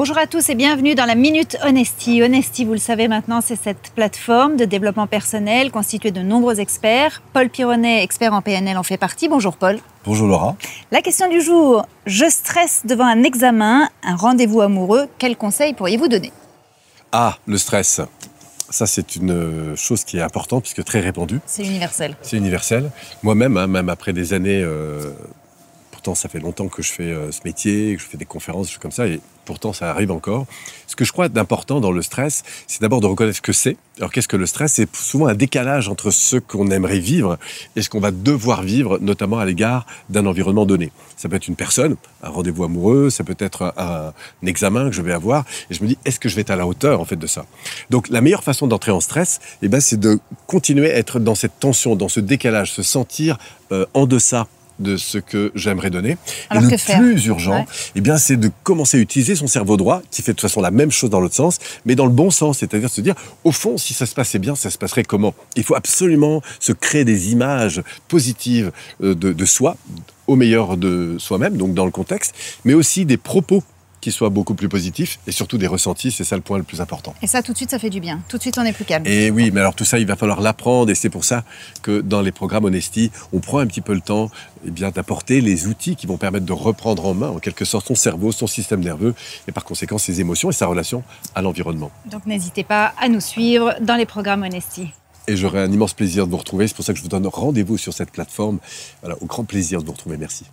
Bonjour à tous et bienvenue dans la Minute Honesty. Honesty, vous le savez maintenant, c'est cette plateforme de développement personnel constituée de nombreux experts. Paul Pironnet, expert en PNL, en fait partie. Bonjour Paul. Bonjour Laura. La question du jour, je stresse devant un examen, un rendez-vous amoureux. Quel conseil pourriez-vous donner Ah, le stress. Ça, c'est une euh, chose qui est importante puisque très répandue. C'est universel. C'est universel. Moi-même, hein, même après des années euh, pourtant ça fait longtemps que je fais euh, ce métier, que je fais des conférences, choses comme ça, et pourtant ça arrive encore. Ce que je crois d'important dans le stress, c'est d'abord de reconnaître ce que c'est. Alors qu'est-ce que le stress C'est souvent un décalage entre ce qu'on aimerait vivre et ce qu'on va devoir vivre, notamment à l'égard d'un environnement donné. Ça peut être une personne, un rendez-vous amoureux, ça peut être un, examen que je vais avoir, et je me dis, est-ce que je vais être à la hauteur en fait de ça Donc la meilleure façon d'entrer en stress, eh ben, c'est de continuer à être dans cette tension, dans ce décalage, se sentir euh, en deçà de ce que j'aimerais donner. et le plus urgent, eh bien, c'est de commencer à utiliser son cerveau droit, qui fait de toute façon la même chose dans l'autre sens, mais dans le bon sens, c'est-à-dire se dire, au fond, si ça se passait bien, ça se passerait comment Il faut absolument se créer des images positives euh, de, de soi, au meilleur de soi-même, donc dans le contexte, mais aussi des propos qui soient beaucoup plus positif et surtout des ressentis, c'est ça le point le plus important. Et ça, tout de suite, ça fait du bien. Tout de suite, on est plus calme. Et oui, mais alors tout ça, il va falloir l'apprendre et c'est pour ça que dans les programmes Honesty, on prend un petit peu le temps et eh bien d'apporter les outils qui vont permettre de reprendre en main, en quelque sorte, son cerveau, son système nerveux et par conséquent ses émotions et sa relation à l'environnement. Donc n'hésitez pas à nous suivre dans les programmes Honesty et j'aurai un immense plaisir de vous retrouver. C'est pour ça que je vous donne rendez-vous sur cette plateforme. au grand plaisir de vous retrouver. Merci.